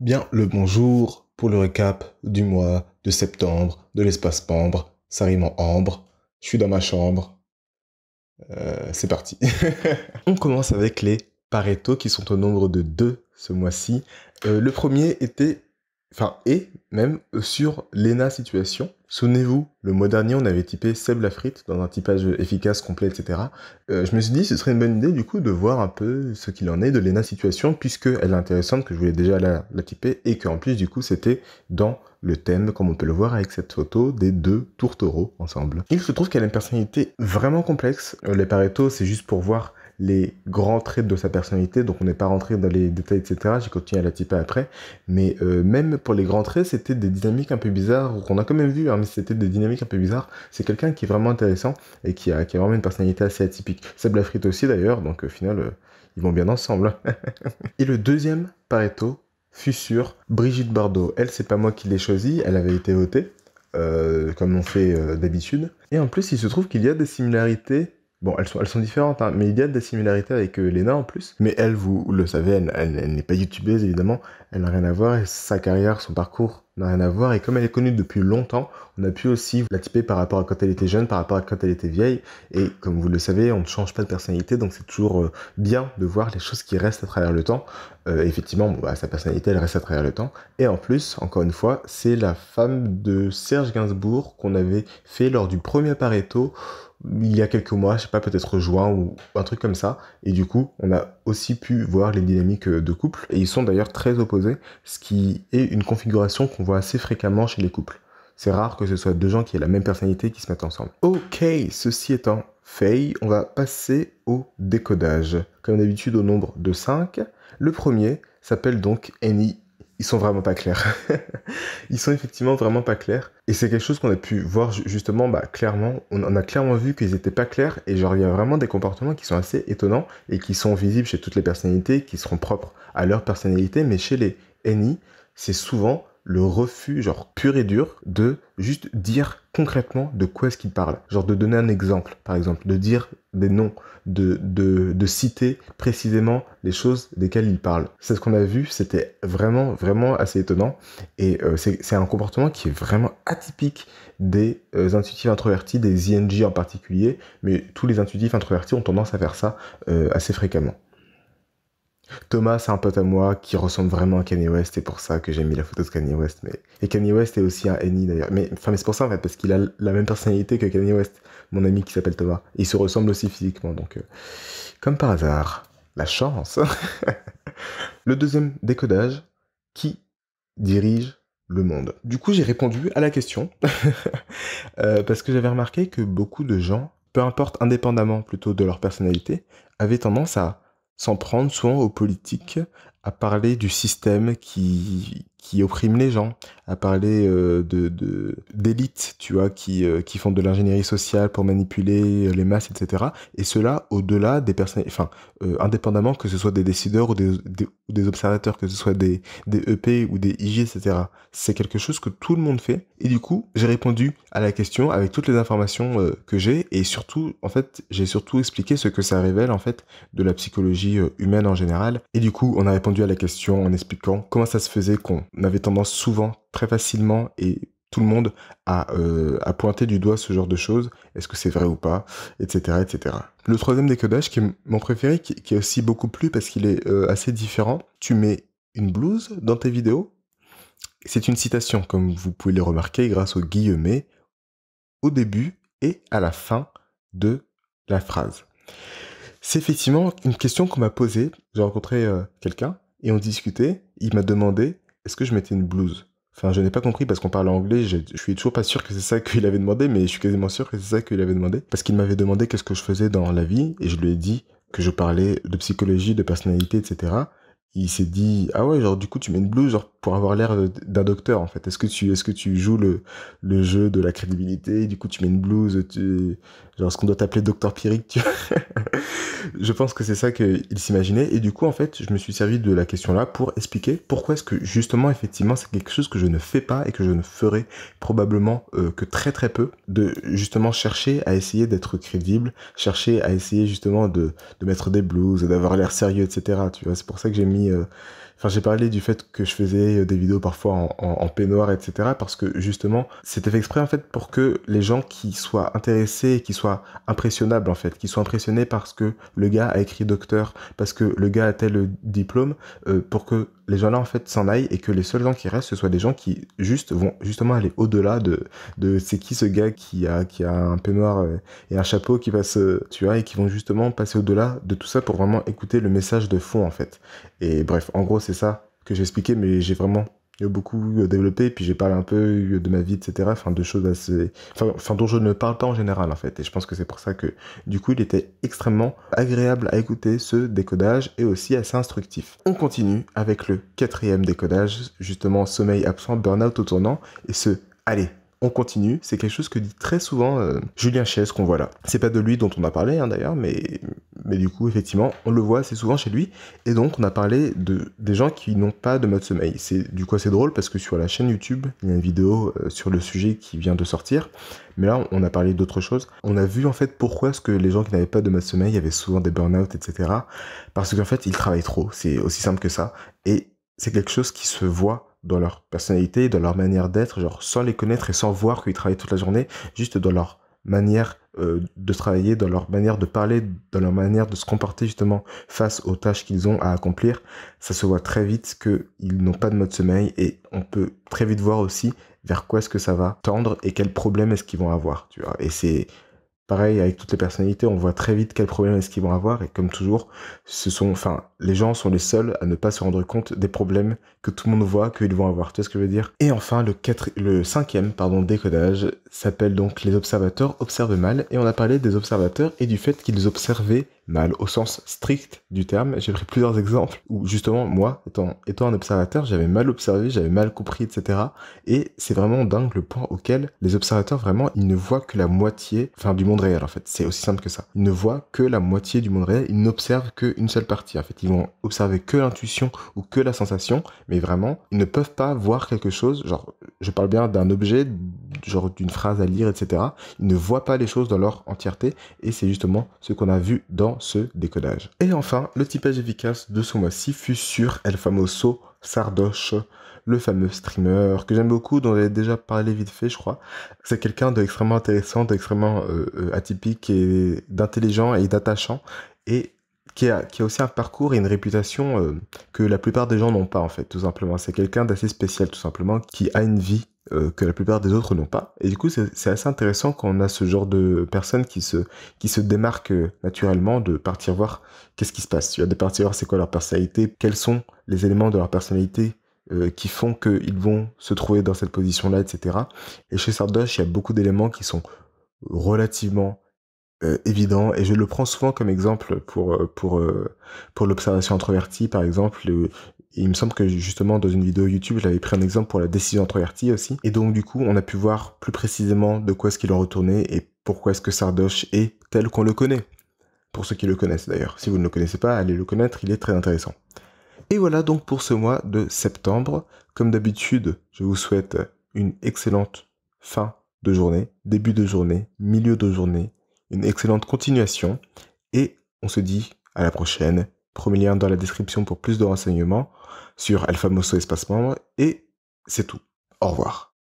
Bien le bonjour pour le récap du mois de septembre de l'espace Pambre, ça rime en ambre, je suis dans ma chambre. Euh, c'est parti. On commence avec les Pareto qui sont au nombre de deux ce mois-ci. Euh, le premier était enfin et même euh, sur l'ENA situation. Souvenez-vous, le mois dernier, on avait typé Seb Lafrite dans un typage efficace, complet, etc. Euh, je me suis dit, ce serait une bonne idée du coup de voir un peu ce qu'il en est de l'ENA situation, puisque elle est intéressante, que je voulais déjà la, la typer, et qu'en plus du coup c'était dans le thème, comme on peut le voir avec cette photo, des deux tourtereaux ensemble. Il se trouve qu'elle a une personnalité vraiment complexe. Euh, les Pareto, c'est juste pour voir les grands traits de sa personnalité. Donc on n'est pas rentré dans les détails, etc. J'ai continué à la typer après. Mais euh, même pour les grands traits, c'était des dynamiques un peu bizarres qu'on a quand même vu, hein, mais c'était des dynamiques un peu bizarres. C'est quelqu'un qui est vraiment intéressant et qui a, qui vraiment une personnalité assez atypique. Seb Lafrite aussi d'ailleurs, donc au final, euh, ils vont bien ensemble. Hein. et le deuxième Pareto fut sur Brigitte Bardot. Elle, c'est pas moi qui l'ai choisie, elle avait été votée. Euh, comme on fait d'habitude. Et en plus, il se trouve qu'il y a des similarités Bon, elles sont, elles sont différentes, hein, mais il y a des similarités avec euh, Lena en plus. Mais elle, vous le savez, elle, elle, n'est pas youtubeuse évidemment, elle n'a rien à voir et sa carrière, son parcours n'a rien à voir. Et comme elle est connue depuis longtemps, on a pu aussi la typer par rapport à quand elle était jeune, par rapport à quand elle était vieille. Et comme vous le savez, on ne change pas de personnalité, donc c'est toujours euh, bien de voir les choses qui restent à travers le temps. Euh, effectivement, bah, sa personnalité, elle reste à travers le temps. Et en plus, encore une fois, c'est la femme de Serge Gainsbourg qu'on avait fait lors du premier Pareto il y a quelques mois, je sais pas, peut-être juin ou un truc comme ça. Et du coup, on a aussi pu voir les dynamiques euh, de couple. Et ils sont d'ailleurs très opposés, ce qui est une configuration qu'on voit assez fréquemment chez les couples. C'est rare que ce soit deux gens qui aient la même personnalité qui se mettent ensemble. Ok, ceci étant fait, on va passer au décodage. Comme d'habitude au nombre de 5, le premier s'appelle donc Annie. Ils sont vraiment pas clairs. Ils sont effectivement vraiment pas clairs. Et c'est quelque chose qu'on a pu voir justement, bah, clairement. On, a clairement vu qu'ils étaient pas clairs. Et genre, il y a vraiment des comportements qui sont assez étonnants et qui sont visibles chez toutes les personnalités, qui seront propres à leur personnalité. Mais chez les Annie, c'est souvent le refus, genre pur et dur, de juste dire concrètement de quoi est-ce qu'il parle. Genre de donner un exemple, par exemple, de dire des noms, de, citer précisément les choses desquelles il parle. C'est ce qu'on a vu, c'était vraiment, vraiment assez étonnant. Et euh, c'est un comportement qui est vraiment atypique des euh, intuitifs introvertis, des ING en particulier, mais tous les intuitifs introvertis ont tendance à faire ça euh, assez fréquemment. Thomas, c'est un pote à moi qui ressemble vraiment à Kanye West, et pour ça que j'ai mis la photo de Kanye West. Mais... Et Kanye West est aussi un Annie d'ailleurs. Mais, c'est pour ça en fait, parce qu'il a la même personnalité que Kanye West, mon ami qui s'appelle Thomas. il se ressemble aussi physiquement, donc euh, comme par hasard, la chance. le deuxième décodage, qui dirige le monde Du coup, j'ai répondu à la question, euh, parce que j'avais remarqué que beaucoup de gens, peu importe indépendamment plutôt de leur personnalité, avaient tendance à sans prendre soin aux politiques, à parler du système qui, qui oppriment les gens, à parler euh, de d'élites, tu vois, qui, euh, qui font de l'ingénierie sociale pour manipuler euh, les masses, etc. Et cela au-delà des personnes, enfin, indépendamment que ce soit des décideurs ou des, observateurs, que ce soit des, des EP ou des IG, etc. C'est quelque chose que tout le monde fait. Et du coup, j'ai répondu à la question avec toutes les informations que j'ai et surtout, en fait, j'ai surtout expliqué ce que ça révèle, en fait, de la psychologie humaine en général. Et du coup, on a répondu à la question en expliquant comment ça se faisait qu'on on avait tendance souvent, très facilement et tout le monde à, euh, pointer du doigt ce genre de choses. Est-ce que c'est vrai ou pas Etc. etc. Le troisième décodage, qui est mon préféré, qui, est aussi beaucoup plus parce qu'il est euh, assez différent. Tu mets une blouse dans tes vidéos. C'est une citation, comme vous pouvez le remarquer, grâce au guillemets au début et à la fin de la phrase. C'est effectivement une question qu'on m'a posée. J'ai rencontré euh, quelqu'un et on discutait. Il m'a demandé est-ce que je mettais une blouse Enfin, je n'ai pas compris parce qu'on parle anglais. Je, suis toujours pas sûr que c'est ça qu'il avait demandé, mais je suis quasiment sûr que c'est ça qu'il avait demandé. Parce qu'il m'avait demandé qu'est-ce que je faisais dans la vie, et je lui ai dit que je parlais de psychologie, de personnalité, etc. Il s'est dit, ah ouais, genre, du coup, tu mets une blouse, genre, pour avoir l'air d'un docteur en fait Est-ce que tu est-ce que tu joues le, jeu de la crédibilité Du coup, tu mets une blouse, tu genre ce qu'on doit t'appeler docteur Pyrrhic. je pense que c'est ça qu'il s'imaginait et du coup en fait, je me suis servi de la question là pour expliquer pourquoi est-ce que justement effectivement c'est quelque chose que je ne fais pas et que je ne ferai probablement euh, que très très peu de justement chercher à essayer d'être crédible, chercher à essayer justement de, mettre des blouses, d'avoir l'air sérieux, etc. Tu vois, c'est pour ça que j'ai mis euh, Enfin, j'ai parlé du fait que je faisais euh, des vidéos parfois en, peignoir, etc. Parce que justement, c'était fait exprès en fait pour que les gens qui soient intéressés, qui soient impressionnables en fait, qui soient impressionnés parce que le gars a écrit docteur, parce que le gars a tel euh, diplôme, euh, pour que les gens-là en fait s'en aillent et que les seuls gens qui restent ce soient des gens qui juste vont justement aller au-delà de de c'est qui ce gars qui a qui a un peignoir et un chapeau qui passe tu vois et qui vont justement passer au-delà de tout ça pour vraiment écouter le message de fond en fait. Et bref, en gros c'est ça que j'expliquais, mais j'ai vraiment beaucoup développé, puis j'ai parlé un peu de ma vie, etc. Enfin, de choses assez... Enfin, dont je ne parle pas en général, en fait. Et je pense que c'est pour ça que, du coup, il était extrêmement agréable à écouter ce décodage et aussi assez instructif. On continue avec le quatrième décodage, justement, sommeil absent, burn-out au tournant, et ce, allez, on continue. C'est quelque chose que dit très souvent euh, Julien Chies qu'on voit là. C'est pas de lui dont on a parlé hein, d'ailleurs, mais mais du coup, effectivement, on le voit assez souvent chez lui. Et donc, on a parlé de, des gens qui n'ont pas de mode sommeil. C'est Du coup, c'est drôle parce que sur la chaîne YouTube, il y a une vidéo euh, sur le sujet qui vient de sortir. Mais là, on a parlé d'autre chose. On a vu en fait pourquoi est-ce que les gens qui n'avaient pas de mode sommeil avaient souvent des burn-out, etc. Parce qu'en fait, ils travaillent trop. C'est aussi simple que ça. Et c'est quelque chose qui se voit dans leur personnalité, dans leur manière d'être, genre sans les connaître et sans voir qu'ils travaillent toute la journée, juste dans leur manière euh, de travailler, dans leur manière de parler, dans leur manière de se comporter justement face aux tâches qu'ils ont à accomplir, ça se voit très vite qu'ils n'ont pas de mode sommeil et on peut très vite voir aussi vers quoi est-ce que ça va tendre et quels problèmes est-ce qu'ils vont avoir, tu vois. Et c'est pareil avec toutes les personnalités, on voit très vite quels problèmes est-ce qu'ils vont avoir et comme toujours, ce sont, enfin, les gens sont les seuls à ne pas se rendre compte des problèmes que tout le monde voit qu'ils vont avoir. Tu vois ce que je veux dire Et enfin, le quatre, le cinquième, pardon, décodage s'appelle donc les observateurs observent mal et on a parlé des observateurs et du fait qu'ils observaient mal au sens strict du terme. J'ai pris plusieurs exemples où justement moi, étant, étant un observateur, j'avais mal observé, j'avais mal compris, etc. Et c'est vraiment dingue le point auquel les observateurs vraiment ils ne voient que la moitié, enfin du monde réel en fait. C'est aussi simple que ça. Ils ne voient que la moitié du monde réel, ils n'observent qu'une seule partie en fait. Ils vont observer que l'intuition ou que la sensation, mais vraiment, ils ne peuvent pas voir quelque chose, genre, je parle bien d'un objet, genre d'une phrase à lire, etc. Ils ne voient pas les choses dans leur entièreté et c'est justement ce qu'on a vu dans ce décodage. Et enfin, le typage efficace de ce mois-ci fut sur El Famoso Sardoche, le fameux streamer que j'aime beaucoup, dont j'ai déjà parlé vite fait, je crois. C'est quelqu'un d'extrêmement intéressant, d'extrêmement euh, euh, atypique d'intelligent et d'attachant et qui a, qui a, aussi un parcours et une réputation euh, que la plupart des gens n'ont pas en fait, tout simplement. C'est quelqu'un d'assez spécial, tout simplement, qui a une vie euh, que la plupart des autres n'ont pas. Et du coup, c'est assez intéressant quand on a ce genre de personnes qui se, qui se démarquent euh, naturellement de partir voir qu'est-ce qui se passe. Tu de partir voir c'est quoi leur personnalité, quels sont les éléments de leur personnalité euh, qui font qu'ils vont se trouver dans cette position-là, etc. Et chez Sardoche, il y a beaucoup d'éléments qui sont relativement évidents. et je le prends souvent comme exemple pour pour pour l'observation introvertie par exemple il me semble que justement dans une vidéo YouTube, j'avais pris un exemple pour la décision RT aussi. Et donc du coup, on a pu voir plus précisément de quoi est-ce qu'il en retournait et pourquoi est-ce que Sardoche est tel qu'on le connaît. Pour ceux qui le connaissent d'ailleurs. Si vous ne le connaissez pas, allez le connaître, il est très intéressant. Et voilà donc pour ce mois de septembre. Comme d'habitude, je vous souhaite une excellente fin de journée, début de journée, milieu de journée, une excellente continuation et on se dit à la prochaine Premier lien dans la description pour plus de renseignements sur Alpha Mosso Espace Membre. Et c'est tout. Au revoir.